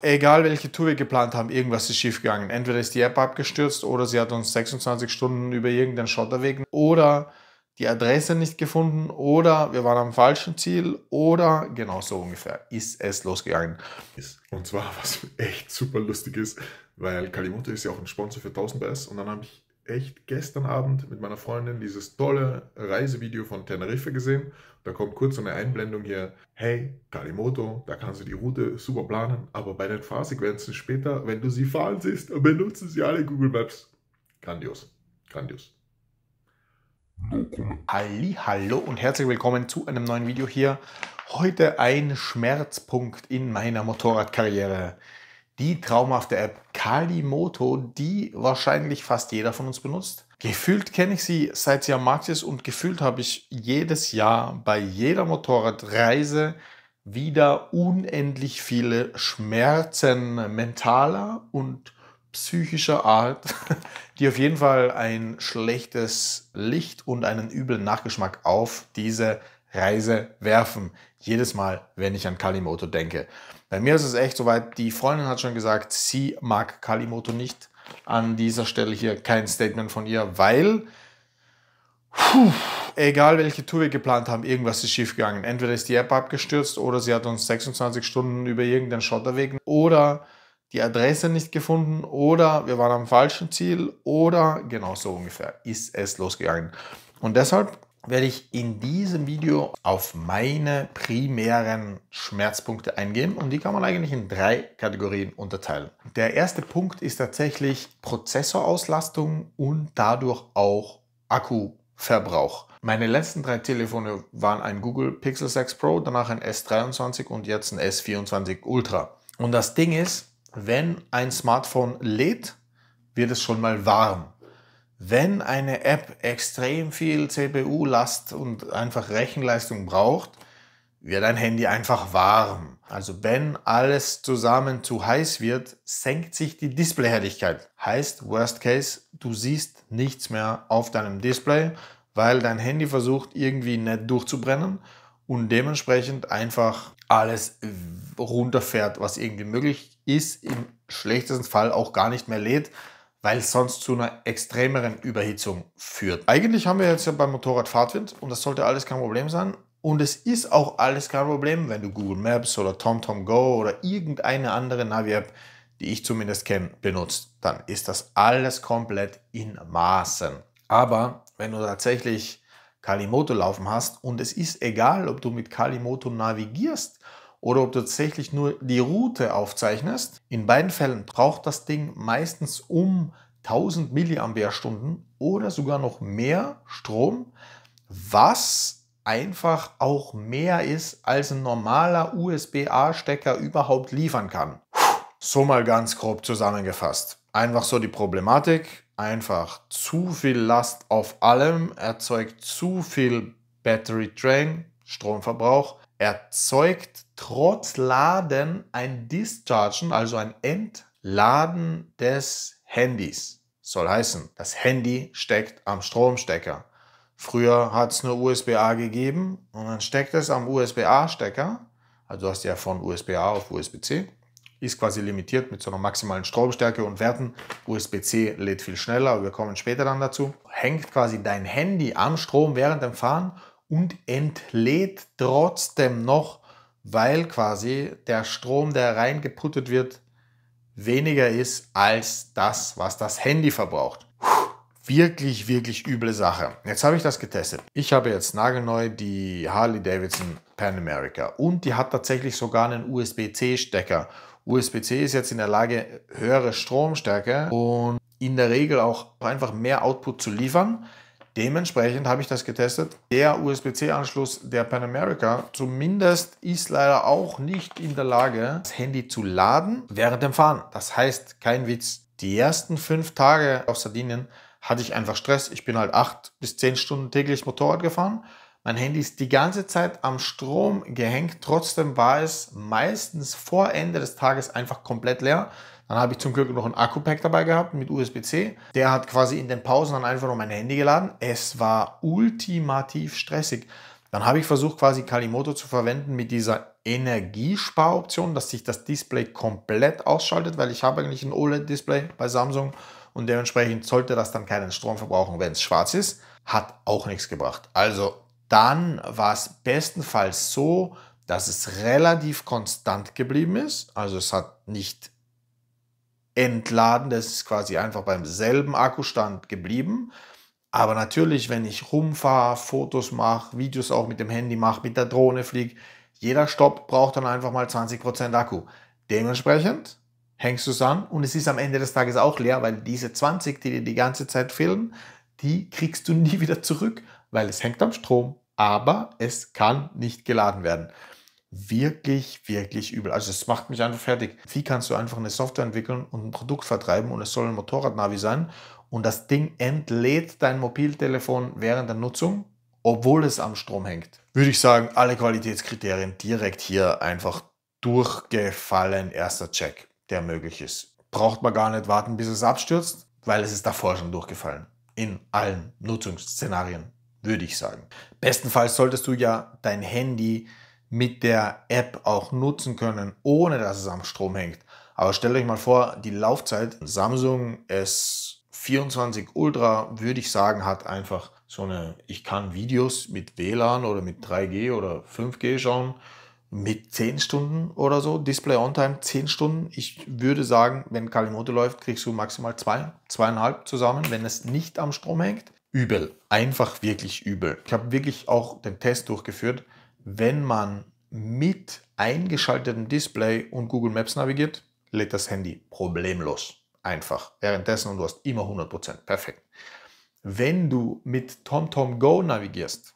Egal welche Tour wir geplant haben, irgendwas ist schiefgegangen. Entweder ist die App abgestürzt oder sie hat uns 26 Stunden über irgendeinen Schotterweg oder die Adresse nicht gefunden oder wir waren am falschen Ziel oder genau so ungefähr ist es losgegangen. Und zwar, was echt super lustig ist, weil Kalimoto ist ja auch ein Sponsor für 1000 PS und dann habe ich echt gestern Abend mit meiner Freundin dieses tolle Reisevideo von Tenerife gesehen. Da kommt kurz so eine Einblendung hier, hey, Kalimoto, da kannst du die Route super planen, aber bei den Fahrsequenzen später, wenn du sie fahren siehst, benutzen sie alle Google Maps. Grandios, grandios. Halli, hallo und herzlich willkommen zu einem neuen Video hier. Heute ein Schmerzpunkt in meiner Motorradkarriere. Die traumhafte App Kalimoto, die wahrscheinlich fast jeder von uns benutzt. Gefühlt kenne ich sie, seit sie am Markt ist und gefühlt habe ich jedes Jahr bei jeder Motorradreise wieder unendlich viele Schmerzen mentaler und psychischer Art, die auf jeden Fall ein schlechtes Licht und einen üblen Nachgeschmack auf diese Reise werfen jedes Mal, wenn ich an Kalimoto denke. Bei mir ist es echt soweit, die Freundin hat schon gesagt, sie mag Kalimoto nicht. An dieser Stelle hier kein Statement von ihr, weil Puh, egal welche Tour wir geplant haben, irgendwas ist schiefgegangen. Entweder ist die App abgestürzt oder sie hat uns 26 Stunden über irgendeinen Schotterweg oder die Adresse nicht gefunden oder wir waren am falschen Ziel oder genau so ungefähr ist es losgegangen. Und deshalb werde ich in diesem Video auf meine primären Schmerzpunkte eingehen und die kann man eigentlich in drei Kategorien unterteilen. Der erste Punkt ist tatsächlich Prozessorauslastung und dadurch auch Akkuverbrauch. Meine letzten drei Telefone waren ein Google Pixel 6 Pro, danach ein S23 und jetzt ein S24 Ultra. Und das Ding ist, wenn ein Smartphone lädt, wird es schon mal warm wenn eine App extrem viel CPU-Last und einfach Rechenleistung braucht, wird dein Handy einfach warm. Also wenn alles zusammen zu heiß wird, senkt sich die Displayhelligkeit. Heißt, worst case, du siehst nichts mehr auf deinem Display, weil dein Handy versucht irgendwie nicht durchzubrennen und dementsprechend einfach alles runterfährt, was irgendwie möglich ist, im schlechtesten Fall auch gar nicht mehr lädt, weil es sonst zu einer extremeren Überhitzung führt. Eigentlich haben wir jetzt ja beim Motorrad Fahrtwind und das sollte alles kein Problem sein. Und es ist auch alles kein Problem, wenn du Google Maps oder TomTom Go oder irgendeine andere Navi-App, die ich zumindest kenne, benutzt. Dann ist das alles komplett in Maßen. Aber wenn du tatsächlich Kalimoto laufen hast und es ist egal, ob du mit Kalimoto navigierst oder ob du tatsächlich nur die Route aufzeichnest. In beiden Fällen braucht das Ding meistens um 1000 mAh-Stunden oder sogar noch mehr Strom, was einfach auch mehr ist, als ein normaler USB-A-Stecker überhaupt liefern kann. So mal ganz grob zusammengefasst. Einfach so die Problematik, einfach zu viel Last auf allem erzeugt zu viel Battery Drain, Stromverbrauch, erzeugt trotz Laden ein Dischargen, also ein Entladen des Handys. Soll heißen, das Handy steckt am Stromstecker. Früher hat es nur USB-A gegeben und dann steckt es am USB-A-Stecker. Also du hast ja von USB-A auf USB-C. Ist quasi limitiert mit so einer maximalen Stromstärke und Werten. USB-C lädt viel schneller, aber wir kommen später dann dazu. Hängt quasi dein Handy am Strom während dem Fahren und entlädt trotzdem noch weil quasi der Strom, der reingeputtet wird, weniger ist als das, was das Handy verbraucht. wirklich, wirklich üble Sache. Jetzt habe ich das getestet. Ich habe jetzt nagelneu die Harley Davidson Pan America und die hat tatsächlich sogar einen USB-C-Stecker. USB-C ist jetzt in der Lage, höhere Stromstärke und in der Regel auch einfach mehr Output zu liefern. Dementsprechend habe ich das getestet. Der USB-C-Anschluss der Panamerica zumindest ist leider auch nicht in der Lage, das Handy zu laden während dem Fahren. Das heißt, kein Witz. Die ersten fünf Tage auf Sardinien hatte ich einfach Stress. Ich bin halt acht bis zehn Stunden täglich Motorrad gefahren. Mein Handy ist die ganze Zeit am Strom gehängt. Trotzdem war es meistens vor Ende des Tages einfach komplett leer. Dann habe ich zum Glück noch einen Akku-Pack dabei gehabt mit USB-C. Der hat quasi in den Pausen dann einfach nur mein Handy geladen. Es war ultimativ stressig. Dann habe ich versucht, quasi Kalimoto zu verwenden mit dieser Energiesparoption, dass sich das Display komplett ausschaltet, weil ich habe eigentlich ein OLED-Display bei Samsung und dementsprechend sollte das dann keinen Strom verbrauchen, wenn es schwarz ist. Hat auch nichts gebracht. Also dann war es bestenfalls so, dass es relativ konstant geblieben ist. Also es hat nicht entladen. Das ist quasi einfach beim selben Akkustand geblieben. Aber natürlich, wenn ich rumfahre, Fotos mache, Videos auch mit dem Handy mache, mit der Drohne fliege, jeder Stopp braucht dann einfach mal 20% Akku. Dementsprechend hängst du es an und es ist am Ende des Tages auch leer, weil diese 20, die dir die ganze Zeit fehlen, die kriegst du nie wieder zurück, weil es hängt am Strom, aber es kann nicht geladen werden wirklich, wirklich übel. Also es macht mich einfach fertig. Wie kannst du einfach eine Software entwickeln und ein Produkt vertreiben und es soll ein Motorradnavi sein und das Ding entlädt dein Mobiltelefon während der Nutzung, obwohl es am Strom hängt? Würde ich sagen, alle Qualitätskriterien direkt hier einfach durchgefallen. Erster Check, der möglich ist. Braucht man gar nicht warten, bis es abstürzt, weil es ist davor schon durchgefallen. In allen Nutzungsszenarien, würde ich sagen. Bestenfalls solltest du ja dein Handy mit der App auch nutzen können, ohne dass es am Strom hängt. Aber stellt euch mal vor, die Laufzeit Samsung S24 Ultra, würde ich sagen, hat einfach so eine, ich kann Videos mit WLAN oder mit 3G oder 5G schauen, mit 10 Stunden oder so, Display on Time 10 Stunden. Ich würde sagen, wenn Kalimoto läuft, kriegst du maximal zwei, 2,5 zusammen, wenn es nicht am Strom hängt. Übel, einfach wirklich übel. Ich habe wirklich auch den Test durchgeführt wenn man mit eingeschaltetem Display und Google Maps navigiert, lädt das Handy problemlos. Einfach. Währenddessen und du hast immer 100%. Perfekt. Wenn du mit TomTom Go navigierst,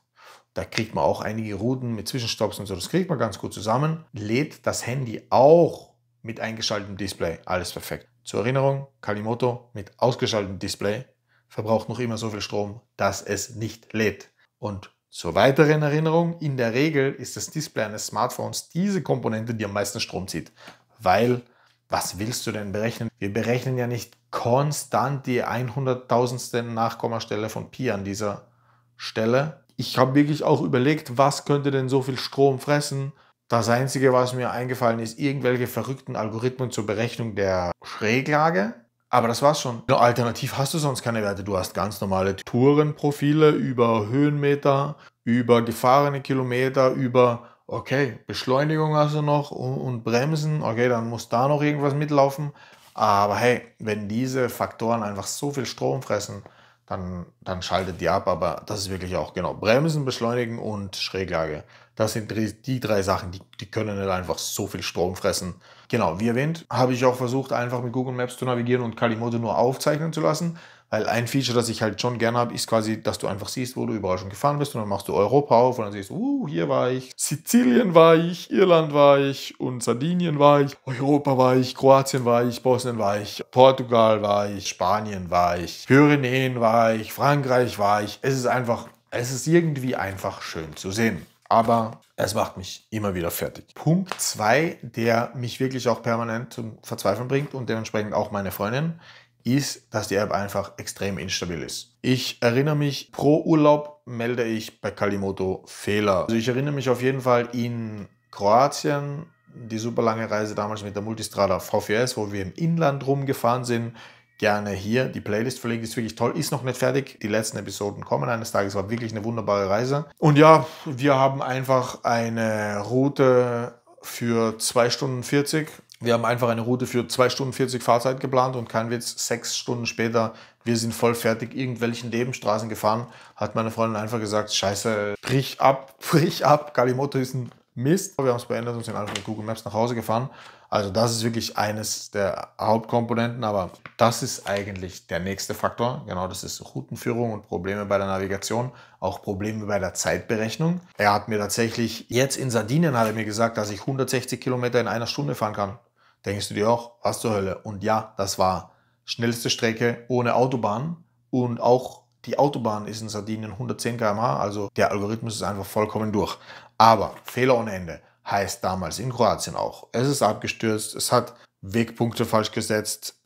da kriegt man auch einige Routen mit Zwischenstopps und so, das kriegt man ganz gut zusammen, lädt das Handy auch mit eingeschaltetem Display. Alles perfekt. Zur Erinnerung, Kalimoto mit ausgeschaltetem Display verbraucht noch immer so viel Strom, dass es nicht lädt. Und zur weiteren Erinnerung, in der Regel ist das Display eines Smartphones diese Komponente, die am meisten Strom zieht, weil was willst du denn berechnen? Wir berechnen ja nicht konstant die 100000 Nachkommastelle von Pi an dieser Stelle. Ich habe wirklich auch überlegt, was könnte denn so viel Strom fressen? Das Einzige, was mir eingefallen ist, irgendwelche verrückten Algorithmen zur Berechnung der Schräglage. Aber das war's schon. Alternativ hast du sonst keine Werte. Du hast ganz normale Tourenprofile über Höhenmeter, über gefahrene Kilometer, über, okay, Beschleunigung hast du noch und, und Bremsen. Okay, dann muss da noch irgendwas mitlaufen. Aber hey, wenn diese Faktoren einfach so viel Strom fressen, dann, dann schaltet die ab. Aber das ist wirklich auch genau Bremsen, Beschleunigen und Schräglage. Das sind die drei Sachen, die, die können nicht einfach so viel Strom fressen Genau, wie erwähnt, habe ich auch versucht, einfach mit Google Maps zu navigieren und Kalimoto nur aufzeichnen zu lassen. Weil ein Feature, das ich halt schon gerne habe, ist quasi, dass du einfach siehst, wo du überall schon gefahren bist und dann machst du Europa auf und dann siehst du, uh, hier war ich, Sizilien war ich, Irland war ich und Sardinien war ich, Europa war ich, Kroatien war ich, Bosnien war ich, Portugal war ich, Spanien war ich, Pyrenäen war ich, Frankreich war ich. Es ist einfach, es ist irgendwie einfach schön zu sehen aber es macht mich immer wieder fertig. Punkt 2, der mich wirklich auch permanent zum Verzweifeln bringt und dementsprechend auch meine Freundin, ist, dass die App einfach extrem instabil ist. Ich erinnere mich, pro Urlaub melde ich bei Kalimoto Fehler. Also ich erinnere mich auf jeden Fall in Kroatien, die super lange Reise damals mit der Multistrada V4S, wo wir im Inland rumgefahren sind, gerne hier die Playlist verlinkt. ist wirklich toll, ist noch nicht fertig. Die letzten Episoden kommen eines Tages. War wirklich eine wunderbare Reise. Und ja, wir haben einfach eine Route für 2 Stunden 40. Wir haben einfach eine Route für 2 Stunden 40 Fahrzeit geplant und kein Witz, sechs Stunden später, wir sind voll fertig irgendwelchen Nebenstraßen gefahren, hat meine Freundin einfach gesagt, scheiße, brich ab, brich ab, Kalimoto ist ein Mist. Wir haben es beendet und sind einfach mit Google Maps nach Hause gefahren also das ist wirklich eines der Hauptkomponenten, aber das ist eigentlich der nächste Faktor. Genau, das ist Routenführung und Probleme bei der Navigation, auch Probleme bei der Zeitberechnung. Er hat mir tatsächlich, jetzt in Sardinien hat er mir gesagt, dass ich 160 Kilometer in einer Stunde fahren kann. Denkst du dir auch, was zur Hölle? Und ja, das war schnellste Strecke ohne Autobahn und auch die Autobahn ist in Sardinien 110 km/h, also der Algorithmus ist einfach vollkommen durch. Aber Fehler ohne Ende heißt damals in Kroatien auch. Es ist abgestürzt, es hat Wegpunkte falsch gesetzt.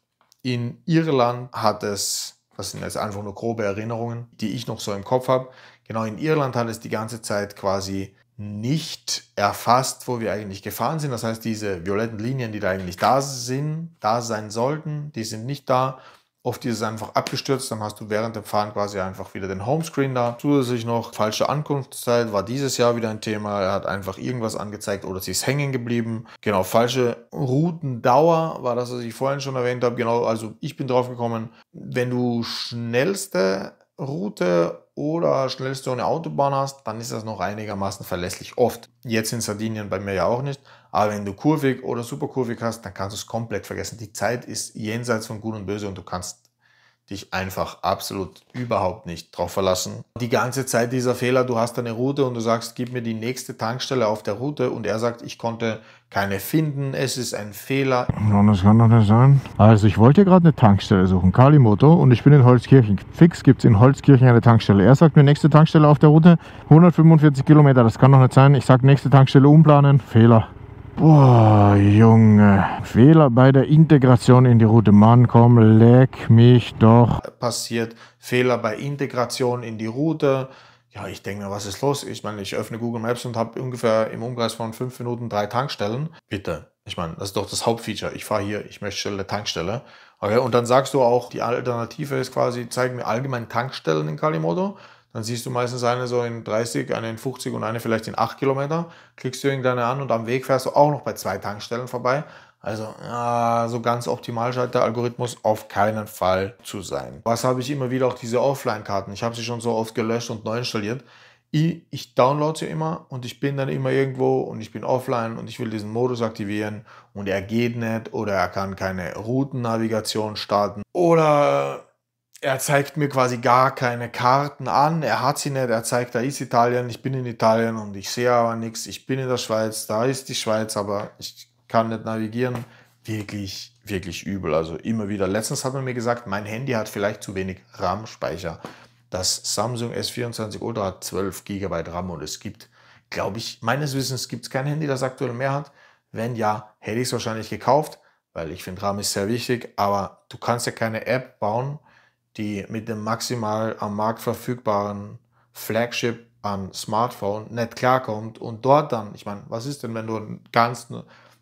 In Irland hat es, das sind jetzt einfach nur grobe Erinnerungen, die ich noch so im Kopf habe, genau in Irland hat es die ganze Zeit quasi nicht erfasst, wo wir eigentlich gefahren sind. Das heißt, diese violetten Linien, die da eigentlich da sind, da sein sollten, die sind nicht da. Oft ist es einfach abgestürzt, dann hast du während dem Fahren quasi einfach wieder den Homescreen da. Zusätzlich noch falsche Ankunftszeit war dieses Jahr wieder ein Thema. Er hat einfach irgendwas angezeigt oder sie ist hängen geblieben. Genau, falsche Routendauer war das, was ich vorhin schon erwähnt habe. Genau, also ich bin drauf gekommen, wenn du schnellste Route oder schnellste ohne Autobahn hast, dann ist das noch einigermaßen verlässlich oft. Jetzt in Sardinien bei mir ja auch nicht, aber wenn du kurvig oder superkurvig hast, dann kannst du es komplett vergessen. Die Zeit ist jenseits von Gut und Böse und du kannst dich einfach absolut überhaupt nicht drauf verlassen. Die ganze Zeit dieser Fehler, du hast eine Route und du sagst, gib mir die nächste Tankstelle auf der Route und er sagt, ich konnte keine finden, es ist ein Fehler. Nein, das kann doch nicht sein. Also ich wollte gerade eine Tankstelle suchen, Kalimoto, und ich bin in Holzkirchen. Fix gibt es in Holzkirchen eine Tankstelle. Er sagt mir, nächste Tankstelle auf der Route, 145 Kilometer, das kann doch nicht sein. Ich sage, nächste Tankstelle umplanen, Fehler. Boah, Junge. Fehler bei der Integration in die Route. Mann, komm, leck mich doch. Passiert Fehler bei Integration in die Route. Ja, ich denke mir, was ist los? Ich meine, ich öffne Google Maps und habe ungefähr im Umkreis von fünf Minuten drei Tankstellen. Bitte. Ich meine, das ist doch das Hauptfeature. Ich fahre hier, ich möchte eine Tankstelle. Okay, und dann sagst du auch, die Alternative ist quasi, zeig mir allgemein Tankstellen in Kalimoto dann siehst du meistens eine so in 30, eine in 50 und eine vielleicht in 8 Kilometer, klickst du irgendeine an und am Weg fährst du auch noch bei zwei Tankstellen vorbei. Also ja, so ganz optimal scheint der Algorithmus auf keinen Fall zu sein. Was habe ich immer wieder auch diese Offline-Karten? Ich habe sie schon so oft gelöscht und neu installiert. Ich, ich download sie immer und ich bin dann immer irgendwo und ich bin offline und ich will diesen Modus aktivieren und er geht nicht oder er kann keine Routennavigation starten oder er zeigt mir quasi gar keine Karten an. Er hat sie nicht. Er zeigt, da ist Italien, ich bin in Italien und ich sehe aber nichts. Ich bin in der Schweiz, da ist die Schweiz, aber ich kann nicht navigieren. Wirklich, wirklich übel. Also immer wieder. Letztens hat man mir gesagt, mein Handy hat vielleicht zu wenig RAM-Speicher. Das Samsung S24 Ultra hat 12 GB RAM und es gibt, glaube ich, meines Wissens gibt es kein Handy, das aktuell mehr hat. Wenn ja, hätte ich es wahrscheinlich gekauft, weil ich finde, RAM ist sehr wichtig. Aber du kannst ja keine App bauen, die mit dem maximal am Markt verfügbaren Flagship an Smartphone nicht klarkommt und dort dann, ich meine, was ist denn, wenn du ein ganz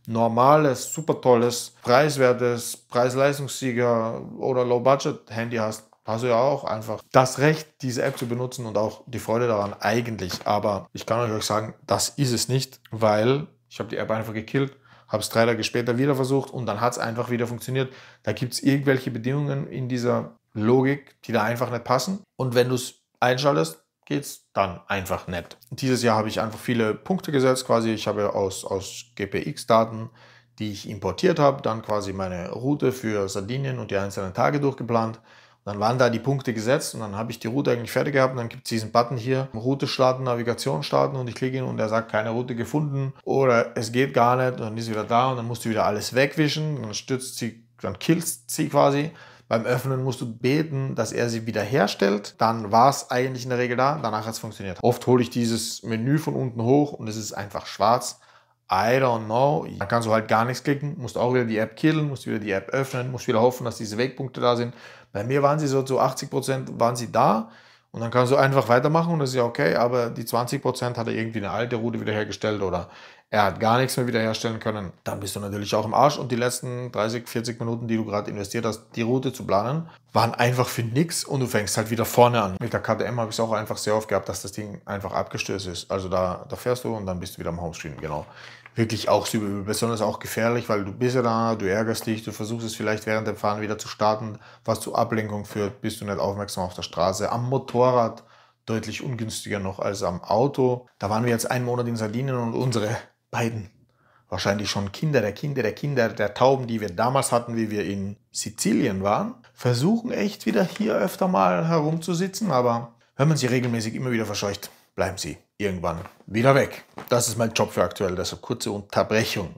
normales, super tolles, preiswertes, Preis-Leistungssieger oder Low-Budget-Handy hast, hast du ja auch einfach das Recht, diese App zu benutzen und auch die Freude daran eigentlich. Aber ich kann euch sagen, das ist es nicht, weil ich habe die App einfach gekillt, habe es drei Tage später wieder versucht und dann hat es einfach wieder funktioniert. Da gibt es irgendwelche Bedingungen in dieser Logik, die da einfach nicht passen. Und wenn du es einschaltest, geht es dann einfach nicht. Dieses Jahr habe ich einfach viele Punkte gesetzt, quasi. Ich habe aus, aus GPX-Daten, die ich importiert habe, dann quasi meine Route für Sardinien und die einzelnen Tage durchgeplant. Und dann waren da die Punkte gesetzt und dann habe ich die Route eigentlich fertig gehabt. Und dann gibt es diesen Button hier, Route starten, Navigation starten und ich klicke ihn und er sagt, keine Route gefunden oder es geht gar nicht und dann ist sie wieder da und dann musst du wieder alles wegwischen. Dann stürzt sie, dann killst sie quasi. Beim Öffnen musst du beten, dass er sie wiederherstellt. Dann war es eigentlich in der Regel da. Danach hat es funktioniert. Oft hole ich dieses Menü von unten hoch und es ist einfach schwarz. I don't know. Dann kannst du halt gar nichts klicken, musst auch wieder die App killen, musst wieder die App öffnen, musst wieder hoffen, dass diese Wegpunkte da sind. Bei mir waren sie so zu 80% Prozent waren sie da. Und dann kannst du einfach weitermachen und das ist ja okay, aber die 20% hat er irgendwie eine alte Route wiederhergestellt oder er hat gar nichts mehr wiederherstellen können. Dann bist du natürlich auch im Arsch und die letzten 30, 40 Minuten, die du gerade investiert hast, die Route zu planen, waren einfach für nichts und du fängst halt wieder vorne an. Mit der KTM habe ich es auch einfach sehr oft gehabt, dass das Ding einfach abgestürzt ist. Also da, da fährst du und dann bist du wieder am Homestream, genau wirklich auch besonders auch gefährlich, weil du bist ja da, du ärgerst dich, du versuchst es vielleicht während dem Fahren wieder zu starten, was zu Ablenkung führt, bist du nicht aufmerksam auf der Straße. Am Motorrad deutlich ungünstiger noch als am Auto. Da waren wir jetzt einen Monat in Sardinien und unsere beiden wahrscheinlich schon Kinder der Kinder der Kinder der Tauben, die wir damals hatten, wie wir in Sizilien waren, versuchen echt wieder hier öfter mal herumzusitzen, aber wenn man sie regelmäßig immer wieder verscheucht, bleiben sie irgendwann wieder weg. Das ist mein Job für aktuell, also kurze Unterbrechung.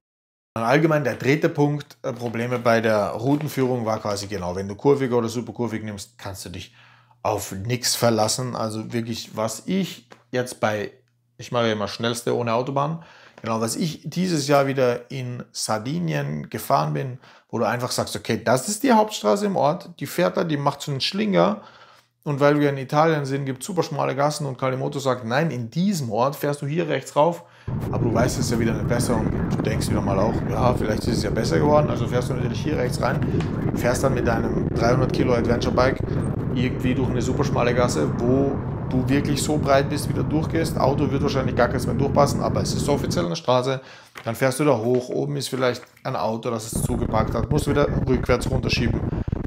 Allgemein der dritte Punkt, äh, Probleme bei der Routenführung war quasi genau, wenn du kurvig oder superkurvig nimmst, kannst du dich auf nichts verlassen. Also wirklich, was ich jetzt bei, ich mache immer schnellste ohne Autobahn, genau, was ich dieses Jahr wieder in Sardinien gefahren bin, wo du einfach sagst, okay, das ist die Hauptstraße im Ort, die fährt da, die macht so einen Schlinger und weil wir in Italien sind, gibt es super schmale Gassen und Kalimoto sagt, nein, in diesem Ort fährst du hier rechts rauf, aber du weißt es ja wieder nicht besser und du denkst wieder mal auch, ja, vielleicht ist es ja besser geworden, also fährst du natürlich hier rechts rein, fährst dann mit deinem 300 Kilo Adventure Bike irgendwie durch eine super schmale Gasse, wo du wirklich so breit bist, wie du durchgehst. Auto wird wahrscheinlich gar keins mehr durchpassen, aber es ist offiziell eine Straße. Dann fährst du da hoch, oben ist vielleicht ein Auto, das es zugepackt hat, musst du wieder rückwärts runterschieben.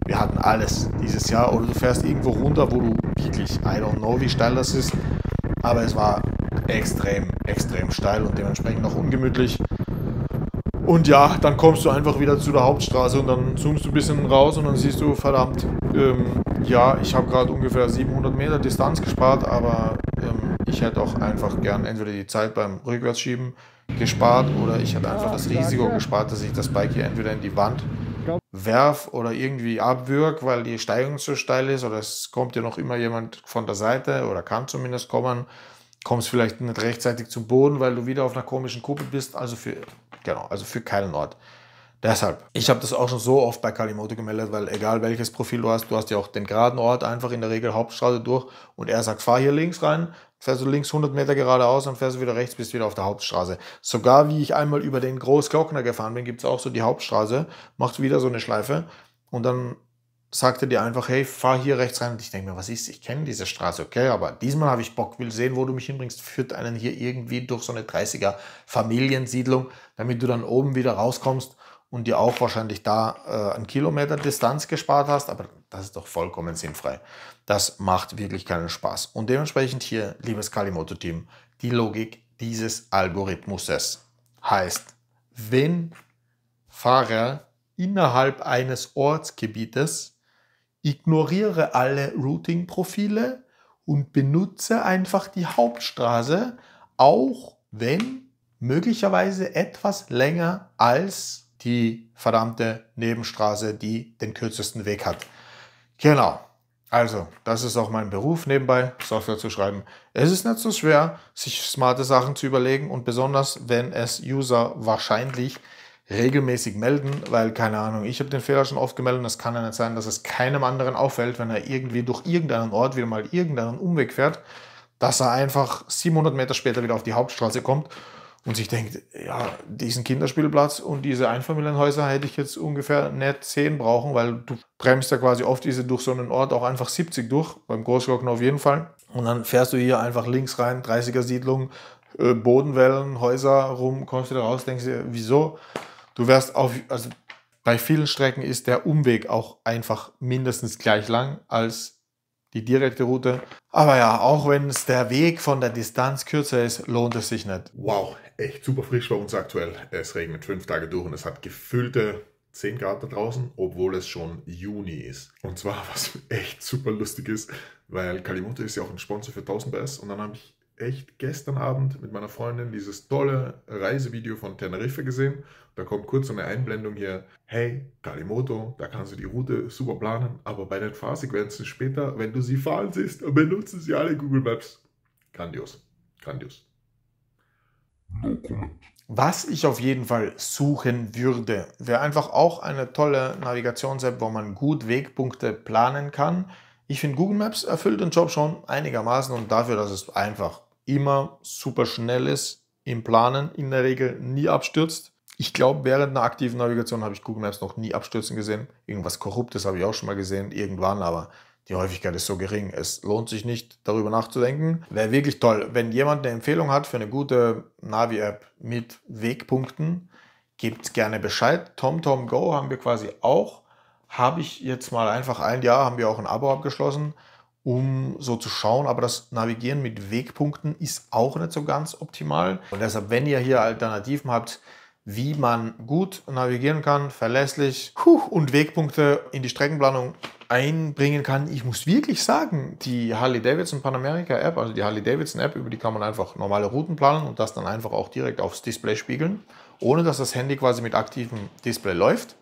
Wir hatten alles dieses Jahr. Oder du fährst irgendwo runter, wo du wirklich, I don't know, wie steil das ist. Aber es war extrem, extrem steil und dementsprechend noch ungemütlich. Und ja, dann kommst du einfach wieder zu der Hauptstraße und dann zoomst du ein bisschen raus und dann siehst du, verdammt, ähm, ja, ich habe gerade ungefähr 700 Meter Distanz gespart, aber ähm, ich hätte auch einfach gern entweder die Zeit beim Rückwärtsschieben gespart oder ich hätte einfach ah, das Risiko gespart, dass ich das Bike hier entweder in die Wand glaube, werf oder irgendwie abwürg, weil die Steigung zu steil ist oder es kommt ja noch immer jemand von der Seite oder kann zumindest kommen, kommst vielleicht nicht rechtzeitig zum Boden, weil du wieder auf einer komischen Kuppel bist. Also für, genau, also für keinen Ort. Deshalb, ich habe das auch schon so oft bei Kalimoto gemeldet, weil egal welches Profil du hast, du hast ja auch den geraden Ort einfach in der Regel Hauptstraße durch und er sagt, fahr hier links rein, fährst du links 100 Meter geradeaus und fährst du wieder rechts, bist wieder auf der Hauptstraße. Sogar wie ich einmal über den Großglockner gefahren bin, gibt es auch so die Hauptstraße, macht wieder so eine Schleife und dann sagt er dir einfach, hey, fahr hier rechts rein. Und ich denke mir, was ist, ich kenne diese Straße, okay, aber diesmal habe ich Bock, will sehen, wo du mich hinbringst, führt einen hier irgendwie durch so eine 30er Familiensiedlung, damit du dann oben wieder rauskommst und dir auch wahrscheinlich da äh, einen Kilometer Distanz gespart hast, aber das ist doch vollkommen sinnfrei. Das macht wirklich keinen Spaß. Und dementsprechend hier, liebes Kalimoto-Team, die Logik dieses Algorithmuses heißt, wenn Fahrer innerhalb eines Ortsgebietes ignoriere alle Routing-Profile und benutze einfach die Hauptstraße, auch wenn möglicherweise etwas länger als die verdammte Nebenstraße, die den kürzesten Weg hat. Genau. Also, das ist auch mein Beruf nebenbei, Software zu schreiben. Es ist nicht so schwer, sich smarte Sachen zu überlegen und besonders, wenn es User wahrscheinlich regelmäßig melden, weil keine Ahnung, ich habe den Fehler schon oft gemeldet und es kann ja nicht sein, dass es keinem anderen auffällt, wenn er irgendwie durch irgendeinen Ort wieder mal irgendeinen Umweg fährt, dass er einfach 700 Meter später wieder auf die Hauptstraße kommt und sich denkt, ja, diesen Kinderspielplatz und diese Einfamilienhäuser hätte ich jetzt ungefähr nicht 10 brauchen, weil du bremst ja quasi oft diese durch so einen Ort auch einfach 70 durch, beim Großglocken auf jeden Fall. Und dann fährst du hier einfach links rein, 30er Siedlung, äh, Bodenwellen, Häuser rum, kommst wieder raus, denkst dir, wieso? Du wärst auf, also bei vielen Strecken ist der Umweg auch einfach mindestens gleich lang als die direkte Route. Aber ja, auch wenn es der Weg von der Distanz kürzer ist, lohnt es sich nicht. Wow, echt super frisch bei uns aktuell. Es regnet fünf Tage durch und es hat gefüllte 10 Grad da draußen, obwohl es schon Juni ist. Und zwar, was echt super lustig ist, weil Kalimoto ist ja auch ein Sponsor für 1000 Bass und dann habe ich echt gestern Abend mit meiner Freundin dieses tolle Reisevideo von Tenerife gesehen. Da kommt kurz so eine Einblendung hier, hey, Kalimoto, da kannst du die Route super planen, aber bei den Fahrsequenzen später, wenn du sie fahren siehst, benutzen sie alle Google Maps. Grandios, grandios. Was ich auf jeden Fall suchen würde, wäre einfach auch eine tolle Navigations-App, wo man gut Wegpunkte planen kann. Ich finde, Google Maps erfüllt den Job schon einigermaßen und dafür, dass es einfach immer super schnell ist, im Planen in der Regel nie abstürzt. Ich glaube, während einer aktiven Navigation habe ich Google Maps noch nie abstürzen gesehen. Irgendwas Korruptes habe ich auch schon mal gesehen, irgendwann, aber die Häufigkeit ist so gering. Es lohnt sich nicht, darüber nachzudenken. Wäre wirklich toll, wenn jemand eine Empfehlung hat für eine gute Navi-App mit Wegpunkten, gebt gerne Bescheid. TomTomGo haben wir quasi auch. Habe ich jetzt mal einfach ein Jahr, haben wir auch ein Abo abgeschlossen um so zu schauen. Aber das Navigieren mit Wegpunkten ist auch nicht so ganz optimal. Und deshalb, wenn ihr hier Alternativen habt, wie man gut navigieren kann, verlässlich puh, und Wegpunkte in die Streckenplanung einbringen kann. Ich muss wirklich sagen, die Harley-Davidson Panamerica App, also die Harley-Davidson App, über die kann man einfach normale Routen planen und das dann einfach auch direkt aufs Display spiegeln, ohne dass das Handy quasi mit aktivem Display läuft.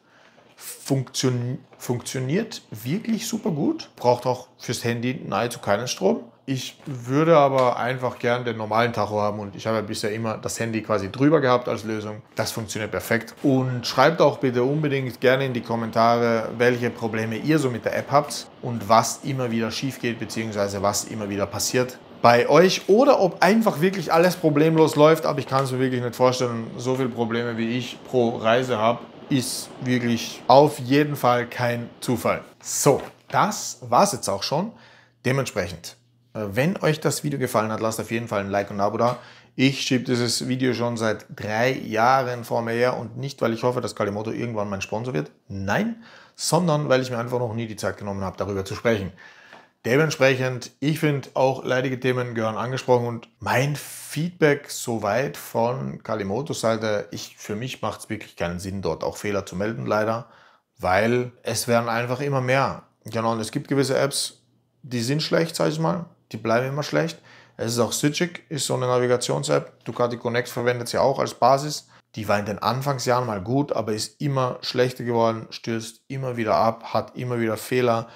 Funktion, funktioniert wirklich super gut, braucht auch fürs Handy nahezu keinen Strom. Ich würde aber einfach gern den normalen Tacho haben und ich habe ja bisher immer das Handy quasi drüber gehabt als Lösung. Das funktioniert perfekt. Und schreibt auch bitte unbedingt gerne in die Kommentare, welche Probleme ihr so mit der App habt und was immer wieder schief geht bzw. was immer wieder passiert bei euch oder ob einfach wirklich alles problemlos läuft, aber ich kann es mir wirklich nicht vorstellen, so viele Probleme wie ich pro Reise habe, ist wirklich auf jeden Fall kein Zufall. So, das war's jetzt auch schon. Dementsprechend, äh, wenn euch das Video gefallen hat, lasst auf jeden Fall ein Like und ein Abo da. Ich schiebe dieses Video schon seit drei Jahren vor mir her und nicht, weil ich hoffe, dass Kalimoto irgendwann mein Sponsor wird. Nein, sondern weil ich mir einfach noch nie die Zeit genommen habe, darüber zu sprechen. Dementsprechend, ich finde auch leidige Themen gehören angesprochen und mein Feedback soweit von Kalimotos Seite, ich, für mich macht es wirklich keinen Sinn, dort auch Fehler zu melden, leider, weil es werden einfach immer mehr. Genau, und es gibt gewisse Apps, die sind schlecht, sag ich mal, die bleiben immer schlecht. Es ist auch Sitchik, ist so eine Navigations-App, Ducati Connect verwendet sie auch als Basis. Die war in den Anfangsjahren mal gut, aber ist immer schlechter geworden, stürzt immer wieder ab, hat immer wieder Fehler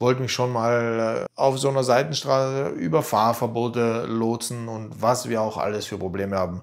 wollte mich schon mal äh, auf so einer Seitenstraße über Fahrverbote lotsen und was wir auch alles für Probleme haben.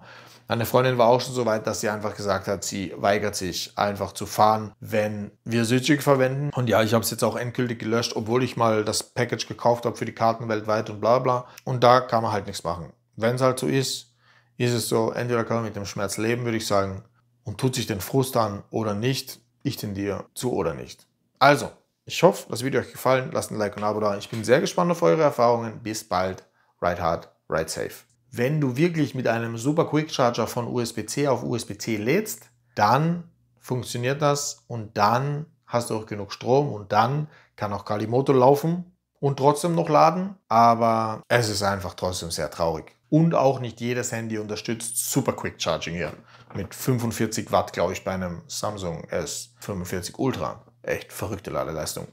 Meine Freundin war auch schon so weit, dass sie einfach gesagt hat, sie weigert sich einfach zu fahren, wenn wir Südschick verwenden. Und ja, ich habe es jetzt auch endgültig gelöscht, obwohl ich mal das Package gekauft habe für die Karten weltweit und bla bla. Und da kann man halt nichts machen. Wenn es halt so ist, ist es so, entweder kann man mit dem Schmerz leben, würde ich sagen, und tut sich den Frust an oder nicht. Ich tendiere zu oder nicht. Also, ich hoffe, das Video hat euch gefallen. Lasst ein Like und ein Abo da. Ich bin sehr gespannt auf eure Erfahrungen. Bis bald. Ride hard, ride safe. Wenn du wirklich mit einem super Quick Charger von USB-C auf USB-C lädst, dann funktioniert das und dann hast du auch genug Strom und dann kann auch Kalimoto laufen und trotzdem noch laden, aber es ist einfach trotzdem sehr traurig. Und auch nicht jedes Handy unterstützt Super Quick Charging hier mit 45 Watt, glaube ich, bei einem Samsung S45 Ultra echt verrückte Ladeleistung.